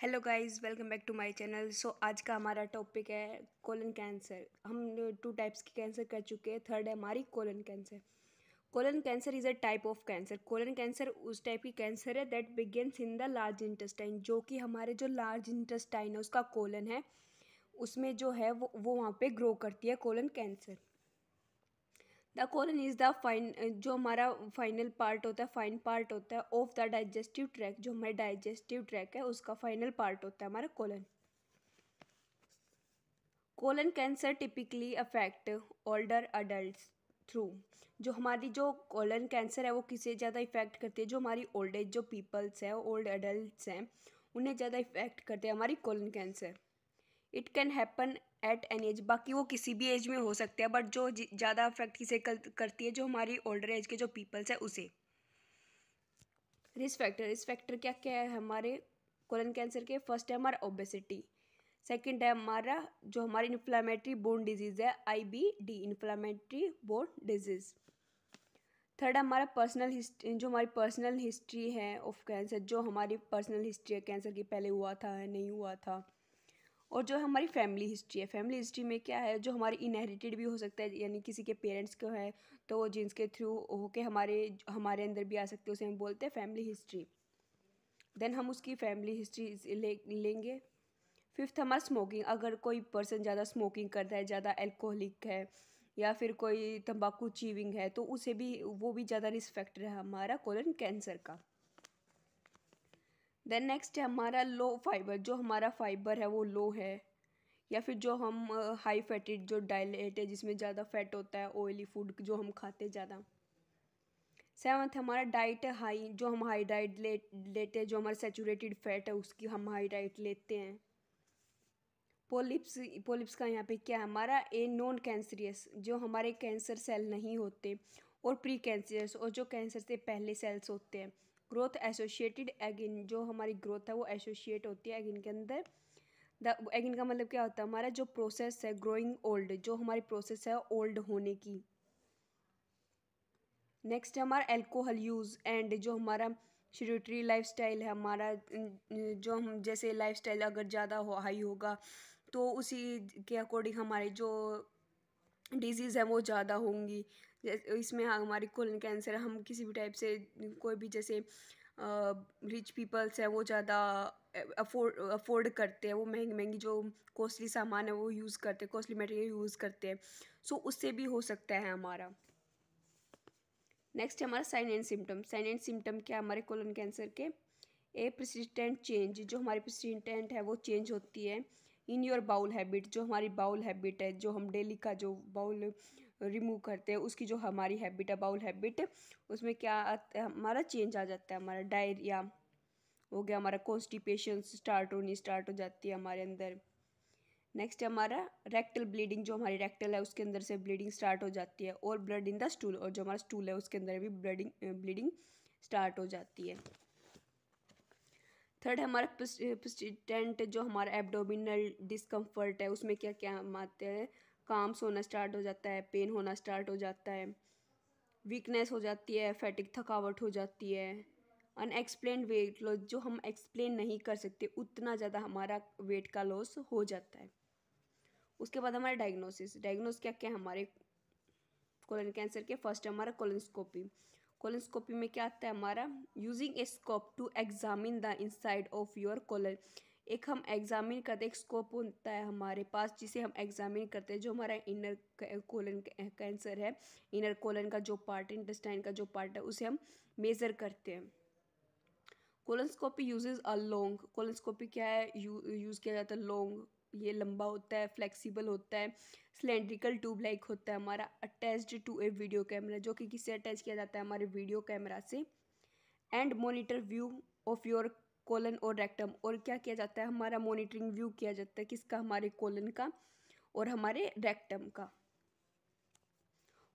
hello guys welcome back to my channel so आज का हमारा टॉपिक है कोलन कैंसर हम टू टाइप्स की कैंसर कर चुके हैं थर्ड है हमारी colon cancer colon cancer is a type of cancer colon cancer उस टाइप की कैंसर है that begins in the large intestine जो कि हमारे जो लार्ज इंटेस्टाइन है उसका कोलन है उसमें जो है वो वो वहाँ पर ग्रो करती है colon cancer the colon is the fine जो हमारा फाइनल पार्ट होता है फाइन पार्ट होता है ऑफ द डाइजेस्टिव ट्रैक जो हमारे डाइजेस्टिव ट्रैक है उसका फाइनल पार्ट होता है हमारा colon colon cancer typically affect older adult through जो हमारी जो कोलन कैंसर है वो किसे ज़्यादा इफेक्ट करती है जो हमारी ओल्ड एज जो पीपल्स हैं ओल्ड अडल्ट हैं उन्हें ज़्यादा इफेक्ट करते हैं हमारी colon cancer it can happen at an age बाकी वो किसी भी एज में हो सकते हैं बट जो ज़्यादा अफेक्ट किसे करती है जो हमारी ओल्डर एज के जो पीपल्स है उसे रिस्क फैक्टर रिस्क फैक्टर क्या क्या है हमारे कोलन कैंसर के फर्स्ट है हमारा ओबेसिटी सेकेंड है हमारा जो हमारी इन्फ्लामेटरी बोन डिजीज़ है I B D inflammatory bone disease third हमारा पर्सनल हिस्ट्री जो हमारी पर्सनल हिस्ट्री है ऑफ कैंसर जो हमारी पर्सनल हिस्ट्री है कैंसर की पहले हुआ था नहीं हुआ था और जो हमारी फैमिली हिस्ट्री है फैमिली हिस्ट्री में क्या है जो हमारी इनहेरिटेड भी हो सकता है यानी किसी के पेरेंट्स को है तो वो जीन्स के थ्रू होके हमारे हमारे अंदर भी आ सकते हैं उसे हम बोलते हैं फैमिली हिस्ट्री देन हम उसकी फैमिली हिस्ट्री ले लेंगे फिफ्थ हमारा स्मोकिंग अगर कोई पर्सन ज़्यादा स्मोकिंग करता है ज़्यादा एल्कोहलिक है या फिर कोई तंबाकू चीविंग है तो उसे भी वो भी ज़्यादा रिस्क फैक्टर है हमारा कोलन कैंसर का देन नेक्स्ट है हमारा लो फाइबर जो हमारा फाइबर है वो लो है या फिर जो हम हाई फैटेड जो डाइलेट है जिसमें ज़्यादा फैट होता है ऑयली फूड जो हम खाते ज़्यादा सेवन्थ हमारा डाइट हाई जो हम हाई डाइट ले, लेते हैं जो हमारा सेचूरेटेड फैट है उसकी हम हाई डाइट लेते हैं पोलिप्स पोलिप्स का यहाँ पे क्या है हमारा ए नॉन कैंसरियस जो हमारे कैंसर सेल नहीं होते और प्री कैंसरियस और जो कैंसर से पहले सेल्स होते हैं ग्रोथ एसोशिएटेड एग इन जो हमारी ग्रोथ है वो एसोशिएट होती है एग इन के अंदर द एग इन का मतलब क्या होता है हमारा जो प्रोसेस है ग्रोइंग ओल्ड जो हमारी प्रोसेस है ओल्ड होने की नेक्स्ट है हमारा एल्कोहल यूज़ एंड जो हमारा शरीटरी स्टाइल है हमारा जो हम जैसे स्टाइल अगर ज़्यादा हो हाई होगा तो उसी के अकॉर्डिंग हमारे जो डिजीज़ हैं वो ज़्यादा होंगी जैसे इसमें हाँ, हमारी कोलन कैंसर हम किसी भी टाइप से कोई भी जैसे रिच पीपल्स है वो ज़्यादा अफोर्ड अफोर्ड करते हैं वो महंगी महंगी जो कॉस्टली सामान है वो यूज़ करते हैं कॉस्टली मटेरियल यूज़ करते हैं सो उससे भी हो सकता है हमारा नेक्स्ट है हमारा sign and symptom sign and symptom क्या हमारे कोलन कैंसर के ए प्रसिस्टेंट चेंज जो हमारी प्रसिस्टेंट है वो चेंज होती है इन योर बाउल हैबिट जो हमारी बाउल हैबिट है जो हम डेली का जो बाउल रिमूव करते हैं उसकी जो हमारी हैबिट है बाउल हैबिट उसमें क्या आता है हमारा चेंज आ जाता है हमारा डायरिया हो गया हमारा कॉन्स्टिपेशन स्टार्ट होनी स्टार्ट हो जाती है हमारे अंदर नेक्स्ट है हमारा रेक्टल ब्लीडिंग जो हमारी रेक्टल है उसके अंदर से ब्लीडिंग स्टार्ट हो जाती है और ब्लड इन द स्टूल और जो हमारा स्टूल है उसके अंदर भी ब्लडिंग ब्लीडिंग स्टार्ट हो जाती है थर्ड हमारा पिस्टेंट जो हमारा एब्डोमिनल डिस्कम्फर्ट है उसमें क्या क्या हम आते हैं काम्स होना स्टार्ट हो जाता है पेन होना स्टार्ट हो जाता है वीकनेस हो जाती है फैटिक थकावट हो जाती है अनएक्सप्लेन वेट लॉस जो हम एक्सप्लेन नहीं कर सकते उतना ज़्यादा हमारा वेट का लॉस हो जाता है उसके बाद हमारा डायग्नोसिस डायग्नोस क्या क्या हमारे कोलन कैंसर के फर्स्ट हमारा कोलनस्कोपी कोलनस्कोपी में क्या आता है हमारा using a scope to examine the inside of your colon एक हम एग्ज़ामिन करते एक स्कोप होता है हमारे पास जिसे हम एग्ज़ामिन करते हैं जो हमारा इनर कोलन कैंसर है इनर कोलन का जो पार्ट है इंटेस्टाइन का जो पार्ट है उसे हम मेज़र करते हैं कोलनस्कोपी यूजेज अ लॉन्ग कोलनस्कोपी क्या है यू यूज़ किया जाता है लॉन्ग ये लंबा होता है फ्लेक्सिबल होता है सिलेंड्रिकल ट्यूब लाइक होता है हमारा attached to a video camera जो कि किससे अटैच किया जाता है हमारे वीडियो कैमरा से and monitor view of your colon और रेक्टम और क्या किया जाता है हमारा मॉनिटरिंग व्यू किया जाता है किसका हमारे कोलन का और हमारे रेक्टम का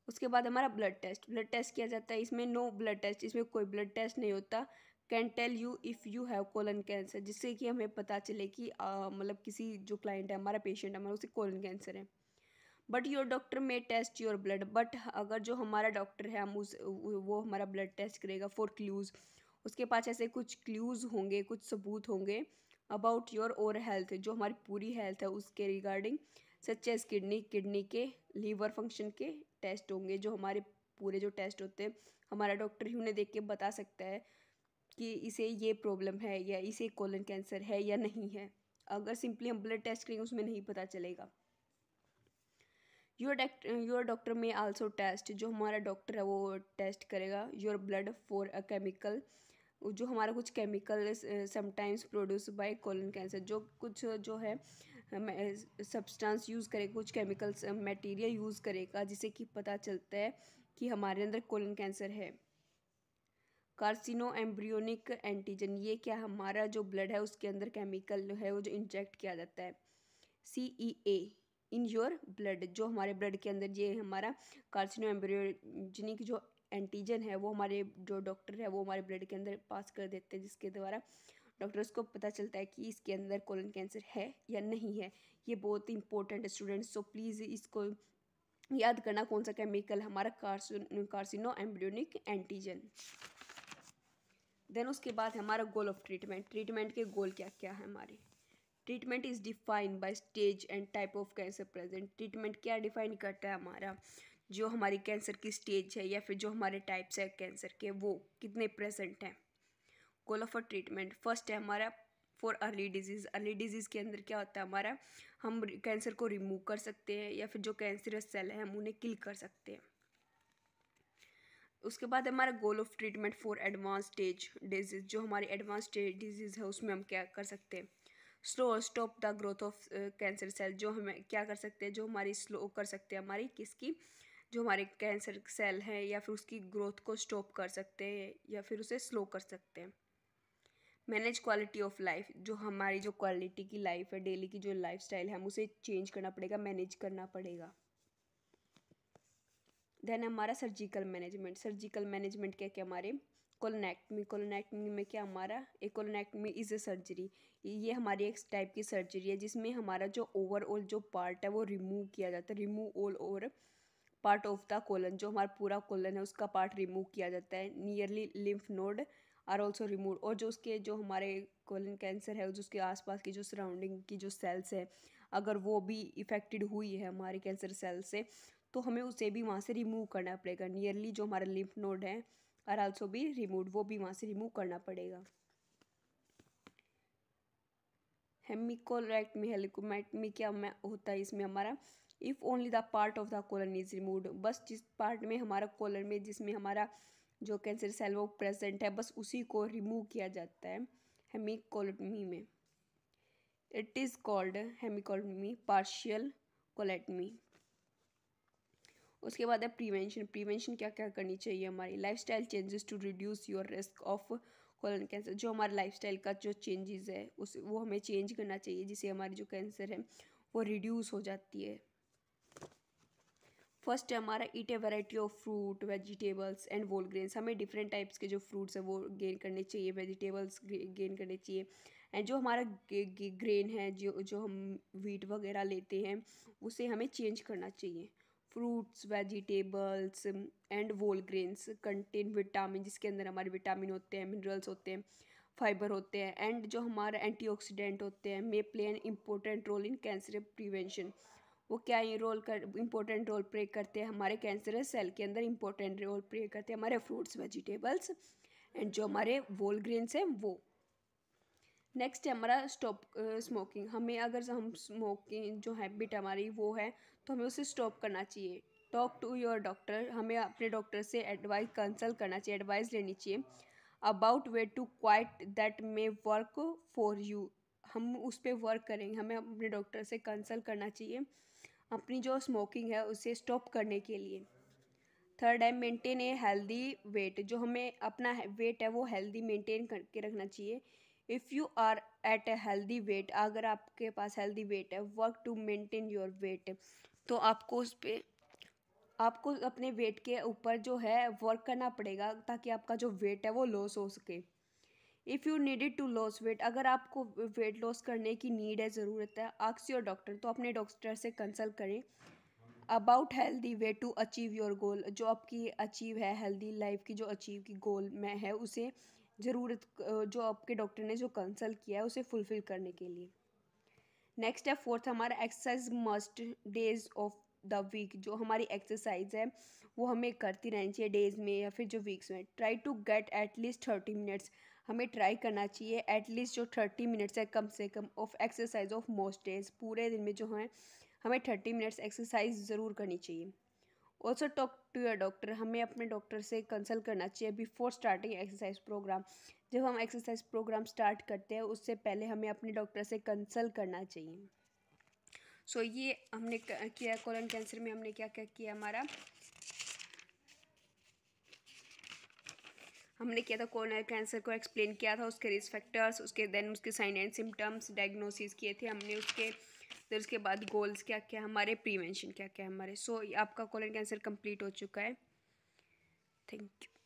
उसके बाद हमारा ब्लड टेस्ट ब्लड टेस्ट किया जाता है इसमें नो ब्लड टेस्ट इसमें कोई ब्लड टेस्ट नहीं होता can tell you if you have colon cancer जिससे कि हमें पता चले कि मतलब किसी जो क्लाइंट है हमारा पेशेंट है हमारा उसे कोलन कैंसर है but your doctor may test your blood but अगर जो हमारा डॉक्टर है हम उस वो हमारा ब्लड टेस्ट करेगा फॉर क्लूज़ उसके पास ऐसे कुछ क्ल्यूज़ होंगे कुछ सबूत होंगे अबाउट योर और हेल्थ जो हमारी पूरी हेल्थ है उसके रिगार्डिंग सच्चे किडनी किडनी के लीवर फंक्शन के टेस्ट होंगे जो हमारे पूरे जो टेस्ट होते हैं हमारा डॉक्टर ही उन्हें देख के बता सकता है कि इसे ये प्रॉब्लम है या इसे कोलन कैंसर है या नहीं है अगर सिंपली हम ब्लड टेस्ट करेंगे उसमें नहीं पता चलेगा your doctor your doctor may also test जो हमारा डॉक्टर है वो टेस्ट करेगा your blood for a chemical जो हमारा कुछ chemical sometimes produce by colon cancer जो कुछ जो है सब्सटेंस यूज़ करेगा कुछ केमिकल्स मटेरियल यूज़ करेगा जिससे कि पता चलता है कि हमारे अंदर कोलन कैंसर है कार्सिनो एम्ब्रियोनिक एंटीजन ये क्या हमारा जो ब्लड है उसके अंदर केमिकल है वो जो इंजेक्ट किया जाता है सी ई ए इन योर ब्लड जो हमारे ब्लड के अंदर ये हमारा कार्सिनो एम्ब्रियोजनिक जो एंटीजन है वो हमारे जो डॉक्टर है वो हमारे ब्लड के अंदर पास कर देते हैं जिसके द्वारा डॉक्टर्स को पता चलता है कि इसके अंदर कोलन कैंसर है या नहीं है ये बहुत इंपॉर्टेंट स्टूडेंट्स सो प्लीज़ इसको याद करना कौन सा केमिकल हमारा कार्सिनो एम्ब्रियोनिक एंटीजन देन उसके बाद हमारा गोल ऑफ ट्रीटमेंट ट्रीटमेंट के गोल क्या क्या है हमारे treatment is defined by stage and type of cancer present treatment क्या डिफाइन करता है हमारा जो हमारी कैंसर की स्टेज है या फिर जो हमारे टाइप्स है कैंसर के वो कितने प्रेजेंट हैं गोल ट्रीटमेंट फर्स्ट है हमारा for early disease early disease के अंदर क्या होता है हमारा हम कैंसर को रिमूव कर सकते हैं या फिर जो कैंसरस सेल है हम उन्हें किल कर सकते हैं उसके बाद हमारा goal of treatment for advance stage disease जो हमारी एडवांस स्टेज डिजीज़ है उसमें हम क्या कर सकते हैं slow stop the growth of cancer cell जो हमें क्या कर सकते हैं जो हमारी स्लो कर सकते हैं हमारी किसकी जो हमारे कैंसर सेल हैं या फिर उसकी ग्रोथ को स्टॉप कर सकते हैं या फिर उसे स्लो कर सकते हैं मैनेज क्वालिटी ऑफ लाइफ जो हमारी जो क्वालिटी की लाइफ है डेली की जो लाइफ स्टाइल है हम उसे चेंज करना पड़ेगा मैनेज करना पड़ेगा देन हमारा सर्जिकल मैनेजमेंट सर्जिकल मैनेजमेंट क्या क्या हमारे कोलोनेक्टमी कोलोनेक्टमी में क्या हमारा एक कोलोनेक्टमी इज़ ए सर्जरी ये हमारी एक टाइप की सर्जरी है जिसमें हमारा जो ओवरऑल जो पार्ट है वो रिमूव किया जाता है remove all over part of the colon जो हमारा पूरा कोलन है उसका पार्ट रिमूव किया जाता है nearly lymph node are also remove और जो उसके जो हमारे कोलन कैंसर है जो उसके आसपास की जो सराउंडिंग की जो सेल्स है अगर वो भी इफ़ेक्टेड हुई है हमारे कैंसर सेल से तो हमें उसे भी वहाँ से रिमूव करना पड़ेगा नियरली जो हमारा लिम्फ नोड है आर ऑल्सो भी रिमूव वो भी वहाँ से रिमूव करना पड़ेगा हेमिकोलैक्ट हेमिकोलैक्टमी में क्या होता है इसमें हमारा if only the part of the colon is remove बस जिस पार्ट में हमारा कॉलन में जिसमें हमारा जो कैंसर सेल वो प्रेजेंट है बस उसी को रिमूव किया जाता है हेमिकोलोटमी में it is called hemicolectomy partial colectomy उसके बाद है प्रिवेंशन प्रिवेंशन क्या क्या करनी चाहिए हमारी lifestyle changes to reduce your risk of colon cancer जो हमारे लाइफस्टाइल का जो चेंजेस है उस वो हमें चेंज करना चाहिए जिससे हमारी जो कैंसर है वो रिड्यूस हो जाती है फर्स्ट है हमारा eat a variety of fruit vegetables and whole grains हमें डिफरेंट टाइप्स के जो फ्रूट्स हैं वो गेन करने चाहिए वेजिटेबल्स गेन करने चाहिए एंड जो हमारा ग्रेन है जो जो हम वीट वगैरह लेते हैं उसे हमें चेंज करना चाहिए fruits vegetables and whole grains grains contain vitamin जिसके अंदर हमारे विटामिन होते हैं मिनरल्स होते हैं फाइबर होते हैं एंड जो हमारे एंटीऑक्सीडेंट होते हैं may play an important role in cancer prevention वो क्या रोल कर इम्पोर्टेंट रोल प्ले करते हैं हमारे कैंसरस सेल के अंदर इम्पोर्टेंट रोल प्ले करते हैं हमारे फ्रूट्स वेजिटेबल्स एंड जो हमारे वोल ग्रेन्स हैं वो नेक्स्ट है हमारा स्टॉप स्मोकिंग हमें अगर हम स्मोकिंग जो हैबिट हमारी वो है तो हमें उसे स्टॉप करना चाहिए टॉक टू योर डॉक्टर हमें अपने डॉक्टर से एडवाइस कंसल्ट करना चाहिए एडवाइस लेनी चाहिए about way to quit that may work for you हम उस पर वर्क करेंगे हमें अपने डॉक्टर से कंसल्ट करना चाहिए अपनी जो स्मोकिंग है उसे स्टॉप करने के लिए थर्ड है मेंटेन ए हेल्दी वेट जो हमें अपना वेट है वो हेल्दी मेंटेन करके रखना चाहिए if you are at a healthy weight अगर आपके पास हेल्दी वेट है work to maintain your weight तो आपको उस पर आपको अपने वेट के ऊपर जो है वर्क करना पड़ेगा ताकि आपका जो वेट है वो लॉस हो सके if you needed to loss weight अगर आपको वेट लॉस करने की नीड है ज़रूरत है आक्स योर डॉक्टर तो अपने डॉक्टर से कंसल्ट करें about healthy way to achieve your goal जो आपकी अचीव है हेल्दी लाइफ की जो अचीव की गोल में है उसे ज़रूरत जो आपके डॉक्टर ने जो कंसल्ट किया है उसे फुलफ़िल करने के लिए नेक्स्ट है फोर्थ हमारा exercise must days of the week जो हमारी एक्सरसाइज है वो हमें करती रहनी चाहिए डेज में या फिर जो वीक्स में try to get at least thirty minutes हमें ट्राई करना चाहिए एटलीस्ट जो थर्टी मिनट्स है कम से कम of exercise of most days पूरे दिन में जो है हमें थर्टी मिनट्स एक्सरसाइज ज़रूर करनी चाहिए also talk to your doctor हमें अपने डॉक्टर से कंसल्ट करना चाहिए बिफोर स्टार्टिंग एक्सरसाइज प्रोग्राम जब हम एक्सरसाइज प्रोग्राम स्टार्ट करते हैं उससे पहले हमें अपने डॉक्टर से कंसल्ट करना चाहिए सो so, ये हमने किया कॉलन कैंसर में हमने क्या क्या किया हमारा हमने किया था कोरोनर कैंसर को एक्सप्लेन किया था उसके रिस्क फैक्टर्स उसके देन उसके साइन एंड सिम्टम्स डायग्नोसिस किए थे हमने उसके फिर उसके बाद गोल्स क्या क्या हमारे प्रिवेंशन क्या क्या हमारे सो so, आपका कोलन कैंसर कंप्लीट हो चुका है थैंक यू